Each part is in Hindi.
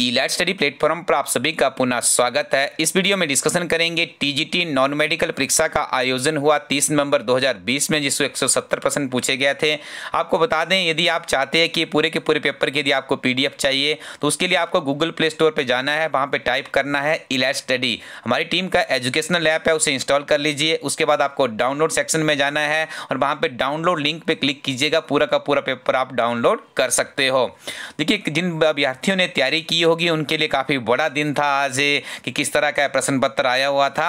ईलाइट स्टडी प्लेटफॉर्म पर आप सभी का पुनः स्वागत है इस वीडियो में डिस्कशन करेंगे टीजीटी नॉन मेडिकल परीक्षा का आयोजन हुआ 30 नवंबर 2020 में जिसको 170 परसेंट पूछे गए थे आपको बता दें यदि आप चाहते हैं कि पूरे के पूरे पेपर के यदि आपको पीडीएफ चाहिए तो उसके लिए आपको गूगल प्ले स्टोर पर जाना है वहाँ पर टाइप करना है इलाइट e स्टडी हमारी टीम का एजुकेशनल ऐप है उसे इंस्टॉल कर लीजिए उसके बाद आपको डाउनलोड सेक्शन में जाना है और वहाँ पर डाउनलोड लिंक पर क्लिक कीजिएगा पूरा का पूरा पेपर आप डाउनलोड कर सकते हो देखिए जिन अभ्यर्थियों ने तैयारी की होगी उनके लिए काफ़ी बड़ा दिन था आज कि किस तरह का प्रश्न पत्र आया हुआ था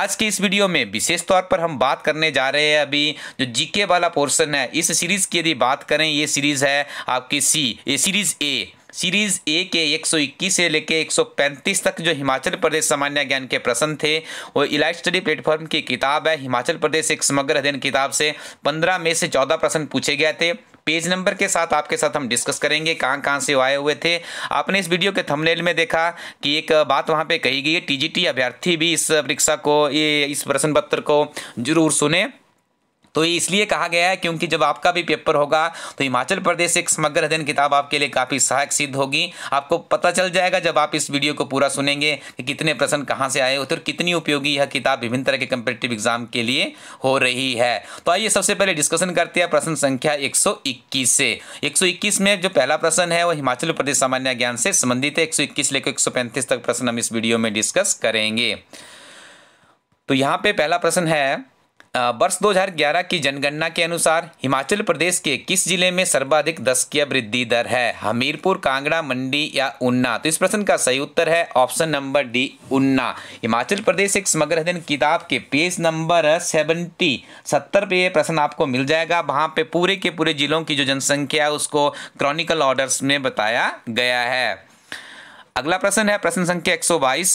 आज की इस वीडियो में विशेष तौर पर हम बात करने जा रहे हैं अभी जो जीके वाला पोर्शन है इस सीरीज़ की यदि बात करें ये सीरीज़ है आपकी सी ये सीरीज़ ए सीरीज ए के 121 से लेके 135 तक जो हिमाचल प्रदेश सामान्य ज्ञान के प्रश्न थे वो इलाइट स्टडी प्लेटफॉर्म की किताब है हिमाचल प्रदेश एक समग्र अध्ययन किताब से 15 में से 14 प्रश्न पूछे गए थे पेज नंबर के साथ आपके साथ हम डिस्कस करेंगे कहाँ कहाँ से आए हुए थे आपने इस वीडियो के थंबनेल में देखा कि एक बात वहाँ पे कही गई है टीजीटी अभ्यर्थी भी इस परीक्षा को ये इस प्रश्न पत्र को जरूर सुने तो ये इसलिए कहा गया है क्योंकि जब आपका भी पेपर होगा तो हिमाचल प्रदेश एक समग्र अध्ययन किताब आपके लिए काफ़ी सहायक सिद्ध होगी आपको पता चल जाएगा जब आप इस वीडियो को पूरा सुनेंगे कि कितने प्रश्न कहाँ से आए होते और कितनी उपयोगी यह किताब विभिन्न तरह के कम्पिटेटिव एग्जाम के लिए हो रही है तो आइए सबसे पहले डिस्कशन करते हैं प्रश्न संख्या एक से एक में जो पहला प्रश्न है वो हिमाचल प्रदेश सामान्य ज्ञान से संबंधित है इक्कीस लेकर 135 तक प्रश्न हम इस वीडियो में डिस्कस करेंगे तो यहाँ पे पहला प्रश्न है वर्ष 2011 की जनगणना के अनुसार हिमाचल प्रदेश के किस जिले में सर्वाधिक की वृद्धि दर है हमीरपुर कांगड़ा मंडी या उन्ना तो इस प्रश्न का सही उत्तर है ऑप्शन नंबर डी उन्ना हिमाचल प्रदेश एक समग्र अध्ययन किताब के पेज नंबर सेवेंटी सत्तर पे ये प्रश्न आपको मिल जाएगा वहाँ पे पूरे के पूरे जिलों की जो जनसंख्या है उसको क्रॉनिकल ऑर्डर्स में बताया गया है अगला प्रश्न है प्रश्न संख्या एक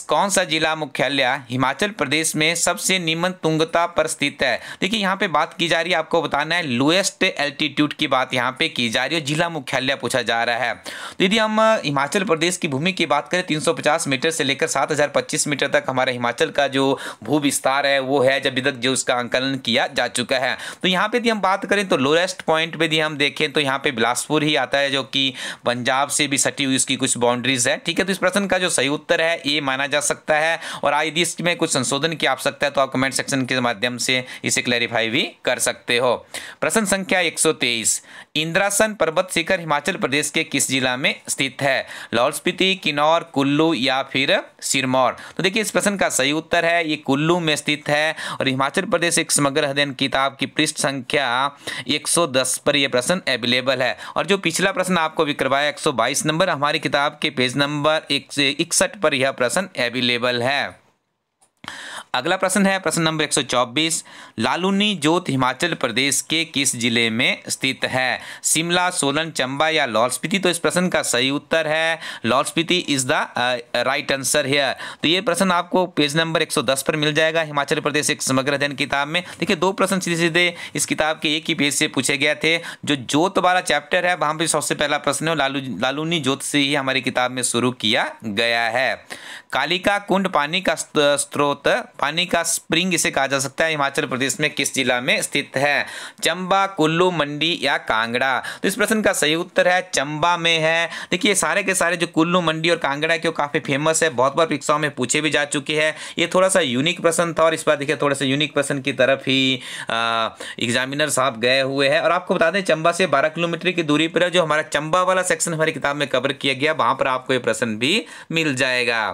कौन सा जिला मुख्यालय हिमाचल प्रदेश में सबसे निम्न तुंगता पर स्थित है देखिए यहाँ पे बात की जा रही है आपको बताना है लोएस्ट एल्टीट्यूड की बात यहाँ पे की जा रही है जिला मुख्यालय पूछा जा रहा है तो यदि हम हिमाचल प्रदेश की भूमि की बात करें 350 मीटर से लेकर 7025 मीटर तक हमारा हिमाचल का जो भू विस्तार है वो है जब तक जो उसका आंकलन किया जा चुका है तो यहाँ पे यदि हम बात करें तो लोएस्ट पॉइंट पर यदि हम देखें तो यहाँ पे बिलासपुर ही आता है जो कि पंजाब से भी सटी हुई उसकी कुछ बाउंड्रीज है ठीक है तो इस प्रश्न का जो सही उत्तर है ए माना जा सकता है और यदि इसमें कुछ संशोधन की आप सकता है तो आप कमेंट सेक्शन के माध्यम से इसे क्लैरिफाई भी कर सकते हो प्रश्न संख्या एक इंद्रासन पर्वत शिखर हिमाचल प्रदेश के किस जिला में स्थित है लाहौल स्पीति किन्नौर कुल्लू या फिर सिरमौर तो देखिए इस प्रश्न का सही उत्तर है ये कुल्लू में स्थित है और हिमाचल प्रदेश एक समग्र अध्ययन किताब की पृष्ठ संख्या 110 पर यह प्रश्न अवेलेबल है और जो पिछला प्रश्न आपको भी करवाया 122 नंबर हमारी किताब के पेज नंबर हजार एक से इकसठ पर यह प्रश्न अवेलेबल है अगला प्रश्न है प्रश्न नंबर 124 लालूनी जोत हिमाचल प्रदेश के किस जिले में स्थित है शिमला सोलन चंबा या लाहौल स्पीति तो इस प्रश्न का सही उत्तर है Lahaul Spiti is the right answer here तो ये प्रश्न आपको पेज नंबर 110 पर मिल जाएगा हिमाचल प्रदेश एक समग्र अध्ययन किताब में देखिए दो प्रश्न सीधे सीधे इस किताब के एक ही पेज से पूछे गए थे जो जोत वाला चैप्टर है वहां पर सबसे पहला प्रश्न है लालू लालूनी जोत से ही हमारी किताब में शुरू किया गया है कालिका कुंड पानी का स्रोत पानी का स्प्रिंग इसे कहा जा सकता है हिमाचल प्रदेश में किस जिला में स्थित है चंबा कुल्लू मंडी या कांगड़ा तो इस प्रश्न का सही उत्तर है चंबा में है देखिए सारे के सारे जो कुल्लू मंडी और कांगड़ा के काफ़ी फेमस है बहुत बार परीक्षाओं में पूछे भी जा चुके हैं ये थोड़ा सा यूनिक प्रश्न था और इस बार देखिए थोड़ा सा यूनिक प्रश्न की तरफ ही एग्जामिनर साहब गए हुए हैं और आपको बता दें चंबा से बारह किलोमीटर की दूरी पर जो हमारा चंबा वाला सेक्शन हमारी किताब में कवर किया गया वहां पर आपको ये प्रश्न भी मिल जाएगा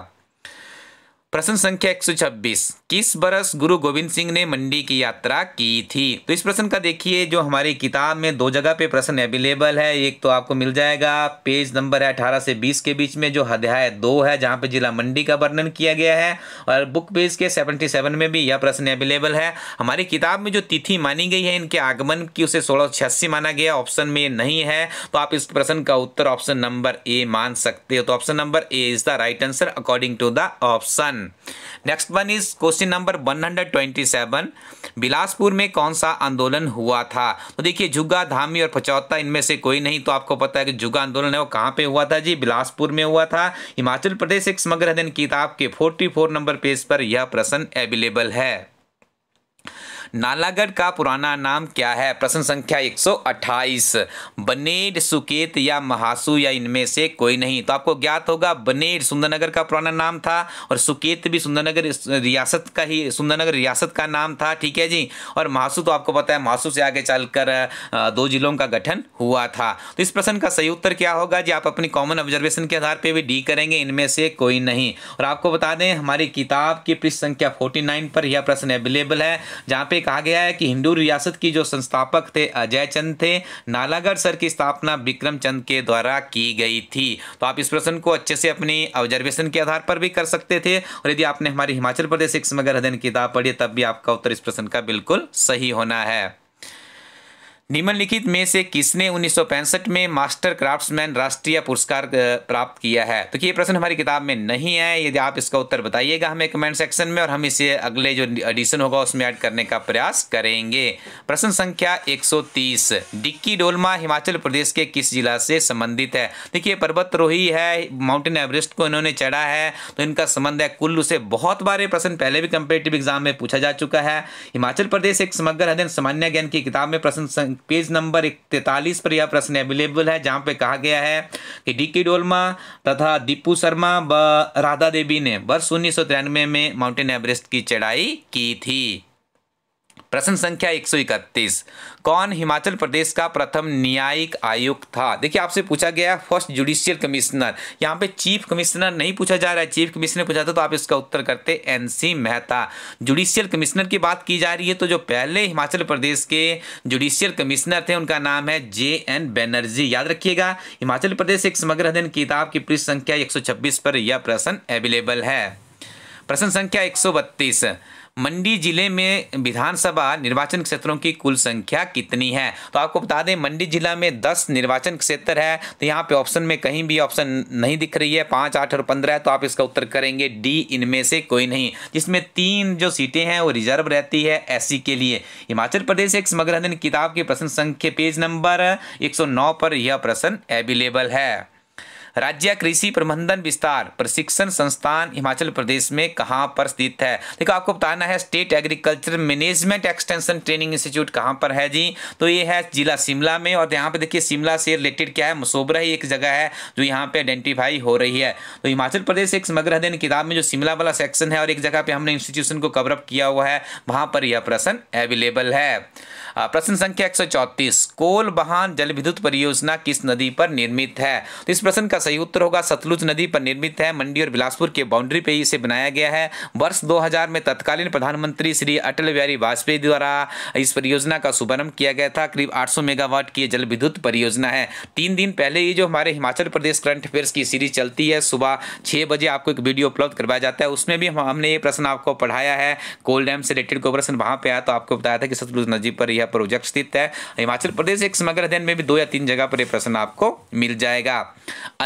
प्रश्न संख्या 126 किस बरस गुरु गोविंद सिंह ने मंडी की यात्रा की थी तो इस प्रश्न का देखिए जो हमारी किताब में दो जगह पे प्रश्न अवेलेबल है एक तो आपको मिल जाएगा पेज नंबर है अठारह से 20 के बीच में जो अध्याय दो है जहाँ पे जिला मंडी का वर्णन किया गया है और बुक पेज के 77 में भी यह प्रश्न अवेलेबल है हमारी किताब में जो तिथि मानी गई है इनके आगमन की उसे सोलह माना गया ऑप्शन में नहीं है तो आप इस प्रश्न का उत्तर ऑप्शन नंबर ए मान सकते हो तो option number A is the right answer according to the option next one is question number 127 Bilaspur में कौन सा आंदोलन हुआ था तो देखिए जुगा धामी और पचौता इनमें से कोई नहीं तो आपको पता है कि जुगा आंदोलन है वो कहाँ पे हुआ था जी बिलासपुर में हुआ था हिमाचल प्रदेश एक समग्र अध्ययन किताब के 44 नंबर पेज पर यह प्रश्न अवेलेबल है नालागढ़ का पुराना नाम क्या है प्रश्न संख्या 128 बनेड सुकेत या महासू या इनमें से कोई नहीं तो आपको ज्ञात होगा बनेड सुंदरनगर का पुराना नाम था और सुकेत भी सुंदरनगर रियासत का ही सुंदरनगर रियासत का नाम था ठीक है जी और महासू तो आपको पता है महासू से आगे चलकर दो जिलों का गठन हुआ था तो इस प्रश्न का सही उत्तर क्या होगा जी आप अपनी कॉमन ऑब्जर्वेशन के आधार पर भी डी करेंगे इनमें से कोई नहीं और आपको बता दें हमारी किताब की पृष्ठ संख्या फोर्टी पर यह प्रश्न अवेलेबल है जहाँ पे कहा गया है कि हिंदू रियासत की जो संस्थापक थे अजय चंद थे नालागढ़ सर की स्थापना विक्रम चंद के द्वारा की गई थी तो आप इस प्रश्न को अच्छे से अपनी ऑब्जर्वेशन के आधार पर भी कर सकते थे और यदि आपने हमारी हिमाचल प्रदेश सिक्स अध्ययन किताब पढ़ी तब भी आपका उत्तर इस प्रश्न का बिल्कुल सही होना है निम्नलिखित में से किसने उन्नीस में मास्टर क्राफ्ट्समैन राष्ट्रीय पुरस्कार प्राप्त किया है तो ये प्रश्न हमारी किताब में नहीं है यदि आप इसका उत्तर बताइएगा हमें कमेंट सेक्शन में और हम इसे अगले जो एडिशन होगा उसमें ऐड करने का प्रयास करेंगे प्रश्न संख्या 130 डिक्की डोलमा हिमाचल प्रदेश के किस जिला से संबंधित है देखिए पर्वतरोही है माउंटेन एवरेस्ट को इन्होंने चढ़ा है तो इनका संबंध है कुल्लू से बहुत बार ये प्रश्न पहले भी कंपेटिव एग्जाम में पूछा जा चुका है हिमाचल प्रदेश एक समग्र अध्ययन सामान्य ज्ञान की किताब में प्रश्न पेज नंबर तैतालीस पर यह प्रश्न अवेलेबल है जहाँ पे कहा गया है कि डी के डोलमा तथा दीपू शर्मा व राधा देवी ने वर्ष उन्नीस में माउंटेन एवरेस्ट की चढ़ाई की थी प्रश्न संख्या एक कौन हिमाचल प्रदेश का प्रथम न्यायिक आयुक्त था देखिए आपसे पूछा गया फर्स्ट जुडिशियल कमिश्नर यहाँ पे चीफ कमिश्नर नहीं पूछा जा रहा है चीफ कमिश्नर पूछा था तो आप इसका उत्तर करते N C Mehta judicial commissioner की बात की जा रही है तो जो पहले हिमाचल प्रदेश के जुडिशियल कमिश्नर थे उनका नाम है जे एन बैनर्जी याद रखिएगा हिमाचल प्रदेश एक समग्र अध्ययन किताब की पृष्ठ संख्या एक पर यह प्रश्न अवेलेबल है प्रश्न संख्या एक मंडी जिले में विधानसभा निर्वाचन क्षेत्रों की कुल संख्या कितनी है तो आपको बता दें मंडी जिला में दस निर्वाचन क्षेत्र है तो यहाँ पे ऑप्शन में कहीं भी ऑप्शन नहीं दिख रही है पाँच आठ और पंद्रह तो आप इसका उत्तर करेंगे डी इनमें से कोई नहीं जिसमें तीन जो सीटें हैं वो रिजर्व रहती है एस के लिए हिमाचल प्रदेश एक समग्र किताब के प्रश्न संख्या पेज नंबर एक पर यह प्रश्न अवेलेबल है राज्य कृषि प्रबंधन विस्तार प्रशिक्षण संस्थान हिमाचल प्रदेश में कहाँ पर स्थित है देखो आपको बताना है state agriculture management extension training institute कहाँ पर है जी तो ये है जिला शिमला में और यहाँ पे देखिए शिमला से रिलेटेड क्या है मसोबरा ही एक जगह है जो यहाँ पे आइडेंटिफाई हो रही है तो हिमाचल प्रदेश एक समग्र अध्ययन किताब में जो शिमला वाला सेक्शन है और एक जगह पे हमने इंस्टीट्यूशन को कवरअप किया हुआ है वहाँ पर यह प्रश्न अवेलेबल है प्रश्न संख्या एक कोल बहान जल विद्युत परियोजना किस नदी पर निर्मित है तो इस प्रश्न का इसका सही उत्तर होगा सतलुज नदी पर निर्मित है मंडी और बिलासपुर के बाउंड्री पे ही इसे बनाया गया है वर्ष 2000 में तत्कालीन प्रधानमंत्री श्री अटल बिहारी वाजपेयी द्वारा इस परियोजना का शुभारंभ किया गया था करीब 800 मेगावाट की जल विद्युत परियोजना है तीन दिन पहले ही जो हमारे हिमाचल प्रदेश करंट अफेयर्स की सीरीज चलती है सुबह छः बजे आपको एक वीडियो उपलब्ध करवाया जाता है उसमें भी हमने ये प्रश्न आपको पढ़ाया है कोल डैम से रिलेटेड कोई प्रश्न वहाँ पर आया तो आपको बताया था कि सतलुज नदी पर यह प्रोजेक्ट स्थित है हिमाचल प्रदेश एक समग्र अध्ययन में भी दो या तीन जगह पर यह प्रश्न आपको मिल जाएगा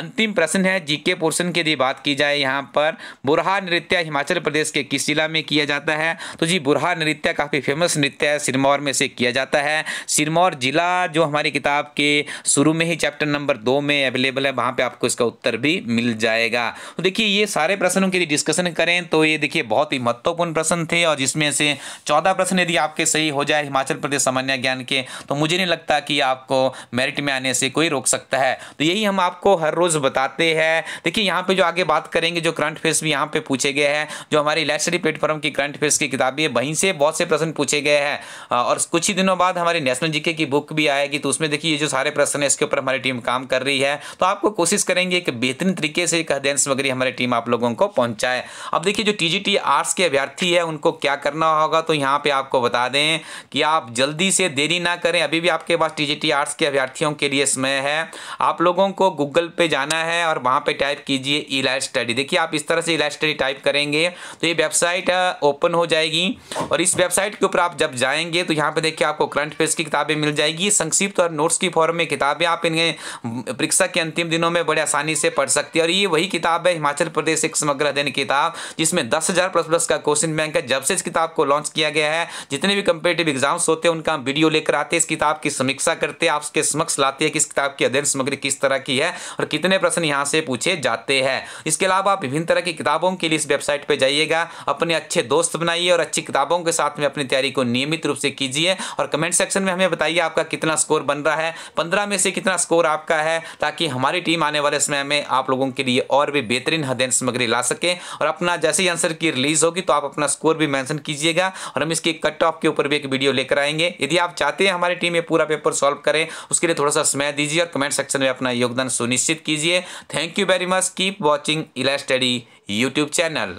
अंतिम प्रश्न है जीके पोर्शन की यदि बात की जाए यहाँ पर बुरहा नृत्य हिमाचल प्रदेश के किस जिला में किया जाता है तो जी बुरहा नृत्य काफ़ी फेमस नृत्य है सिरमौर में से किया जाता है सिरमौर जिला जो हमारी किताब के शुरू में ही चैप्टर नंबर दो में अवेलेबल है वहाँ पर आपको इसका उत्तर भी मिल जाएगा तो देखिए ये सारे प्रश्नों के यदि डिस्कशन करें तो ये देखिए बहुत ही महत्वपूर्ण प्रश्न थे और जिसमें से चौदह प्रश्न यदि आपके सही हो जाए हिमाचल प्रदेश सामान्य ज्ञान के तो मुझे नहीं लगता कि आपको मेरिट में आने से कोई रोक सकता है तो यही हम आपको हर रोज़ बताते हैं देखिए यहाँ पे जो आगे बात करेंगे जो करंट अफेयर्स भी यहाँ पे पूछे गए हैं जो हमारे इलेक्ट्री प्लेटफॉर्म की करंट अफेयर्स की है वहीं से बहुत से प्रश्न पूछे गए हैं और कुछ ही दिनों बाद हमारी नेशनल जीके की बुक भी आएगी तो उसमें देखिए ये जो सारे प्रश्न है इसके ऊपर हमारी टीम काम कर रही है तो आपको कोशिश करेंगे कि बेहतरीन तरीके से एक अध्ययन सामग्री हमारी टीम आप लोगों को पहुंचाए अब देखिए जो टी आर्ट्स के अभ्यर्थी है उनको क्या करना होगा तो यहाँ पे आपको बता दें कि आप जल्दी से देरी ना करें अभी भी आपके पास टी आर्ट्स के अभ्यर्थियों के लिए समय है आप लोगों को गूगल पे जाना जाना है और वहां पे टाइप कीजिए इलाइट स्टडी देखिए आप इस तरह से इलाइट स्टडी टाइप करेंगे तो ये वेबसाइट ओपन हो जाएगी और इस वेबसाइट के ऊपर आप जब जाएंगे तो यहाँ पे देखिए आपको करंट पेज की किताबें मिल जाएगी संक्षिप्त और नोट्स की फॉर्म में किताबें आप इन्हें परीक्षा के अंतिम दिनों में बड़े आसानी से पढ़ सकती है और ये वही किताब है हिमाचल प्रदेश एक समग्र अध्ययन किताब जिसमें दस हज़ार प्लस प्लस का क्वेश्चन बैंक है जब से इस किताब को लॉन्च किया गया है जितने भी कंपेटिव एग्जाम्स होते हैं उनका वीडियो लेकर आते हैं इस किताब की समीक्षा करते हैं आपके समक्ष लाते हैं कि इस किताब की अध्ययन सामग्री किस तरह की है और कितने में प्रश्न यहाँ से पूछे जाते हैं इसके अलावा आप विभिन्न तरह की किताबों के लिए इस वेबसाइट पर जाइएगा अपने अच्छे दोस्त बनाइए और अच्छी किताबों के साथ में अपनी तैयारी को नियमित रूप से कीजिए और कमेंट सेक्शन में हमें बताइए आपका कितना स्कोर बन रहा है पंद्रह में से कितना स्कोर आपका है ताकि हमारी टीम आने वाले समय में आप लोगों के लिए और भी बेहतरीन हदयन सामग्री ला सके और अपना जैसे ही आंसर की रिलीज होगी तो आप अपना स्कोर भी मैंशन कीजिएगा और हम इसके कट ऑफ के ऊपर भी एक वीडियो लेकर आएंगे यदि आप चाहते हैं हमारी टीम ये पूरा पेपर सॉल्व करें उसके लिए थोड़ा सा समय दीजिए और कमेंट सेक्शन में अपना योगदान सुनिश्चित कीजिए दीजिए thank you very much keep watching इला स्टडी यूट्यूब चैनल